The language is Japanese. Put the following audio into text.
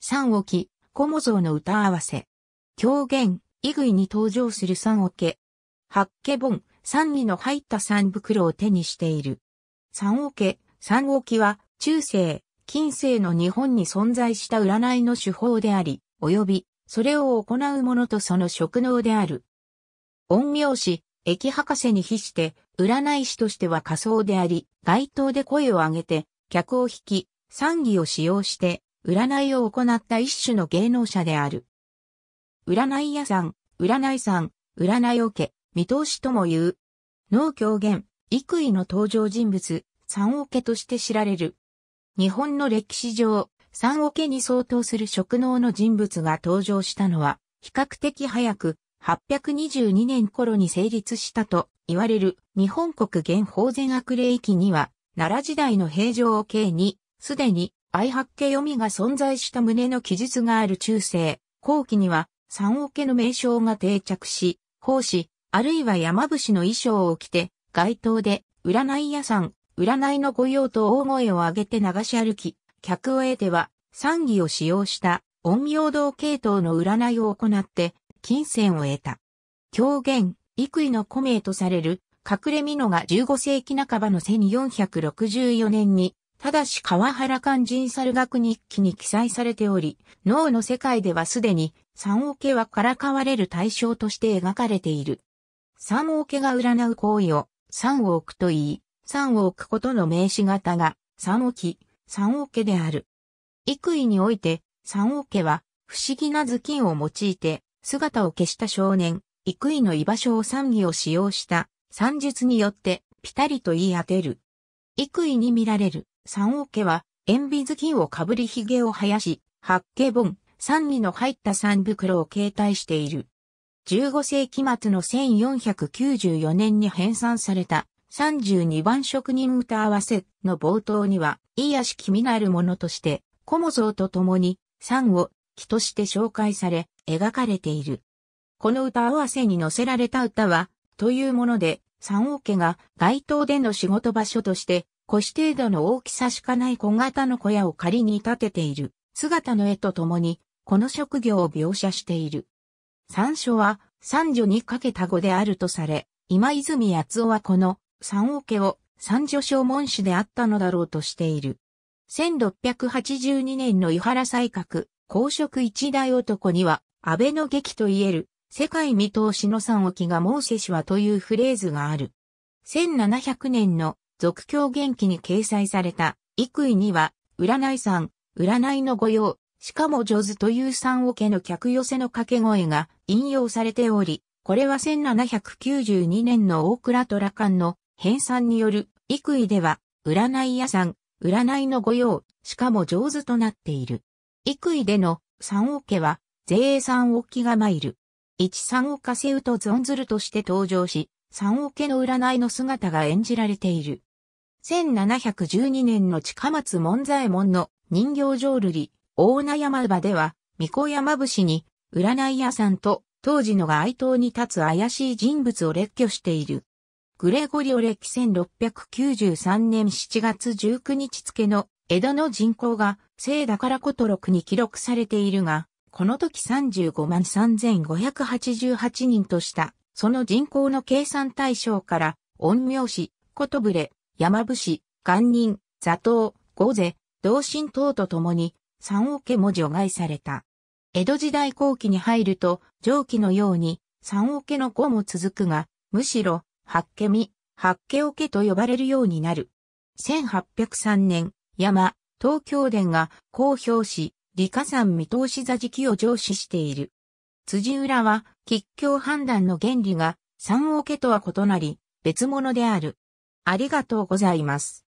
三沖、小模像の歌合わせ。狂言、イグイに登場する三桶。八家本、三里の入った三袋を手にしている。三桶、三沖は、中世、近世の日本に存在した占いの手法であり、及び、それを行う者とその職能である。陰陽師、駅博士に比して、占い師としては仮想であり、街頭で声を上げて、客を引き、三義を使用して、占いを行った一種の芸能者である。占い屋さん、占いさん、占い桶、見通しとも言う。農狂言、幾位の登場人物、三桶として知られる。日本の歴史上、三桶に相当する職能の人物が登場したのは、比較的早く、822年頃に成立したと言われる日本国現法善悪霊域には、奈良時代の平城を経に、すでに愛八家読みが存在した旨の記述がある中世、後期には三王家の名称が定着し、奉仕、あるいは山伏の衣装を着て、街頭で占い屋さん、占いの御用と大声を上げて流し歩き、客を得ては、賛儀を使用した陰陽道系統の占いを行って、金銭を得た。狂言、幾位の古名とされる、隠れ美濃が15世紀半ばの1464年にただし川原肝人猿学日記に記載されており、脳の世界ではすでに三桶はからかわれる対象として描かれている。三桶が占う行為を三億と言い、三億ことの名詞型が三家、三家である。幾位において三家は不思議な頭巾を用いて姿を消した少年、幾位の居場所を三義を使用した算術によってピタリと言い当てる。幾位に見られる。三王家は、塩ビ頭巾をかぶり髭を生やし、八家本、三味の入った三袋を携帯している。15世紀末の1494年に編纂された32番職人歌合わせの冒頭には、いやしき味なるものとして、コモゾウと共に、三を、木として紹介され、描かれている。この歌合わせに載せられた歌は、というもので、三王家が街頭での仕事場所として腰程度の大きさしかない小型の小屋を仮に建てている姿の絵とともに、この職業を描写している。三所は三女にかけた語であるとされ、今泉八夫はこの三王家を三女小門主であったのだろうとしている。1682年の伊原才閣、公職一大男には、安倍の劇といえる、世界見通しの三沖がモーセ氏はというフレーズがある。1700年の俗教元気に掲載された、幾位には、占いさん、占いの御用、しかも上手という三桶の客寄せの掛け声が引用されており、これは1792年の大倉虎館の編纂による、幾位では、占い屋さん、占いの御用、しかも上手となっている。幾位での三桶は、税三沖が参る。一三を稼うと存ずるとして登場し、三桶の占いの姿が演じられている。1712年の近松門左衛門の人形浄瑠璃、大名山場では、巫女山伏に、占い屋さんと、当時のが愛党に立つ怪しい人物を列挙している。グレゴリオ歴1693年7月19日付の江戸の人口が聖だからこと6に記録されているが、この時35万3588人とした、その人口の計算対象から、陰陽師、ことぶれ、山伏、官人、座頭、御勢、同心等と共に、三王家も除外された。江戸時代後期に入ると、上記のように、三王家の子も続くが、むしろ、八家見、八家お家と呼ばれるようになる。1803年、山、東京殿が公表し、理科山見通し座敷を上司している。辻浦は、吉凶判断の原理が、三王家とは異なり、別物である。ありがとうございます。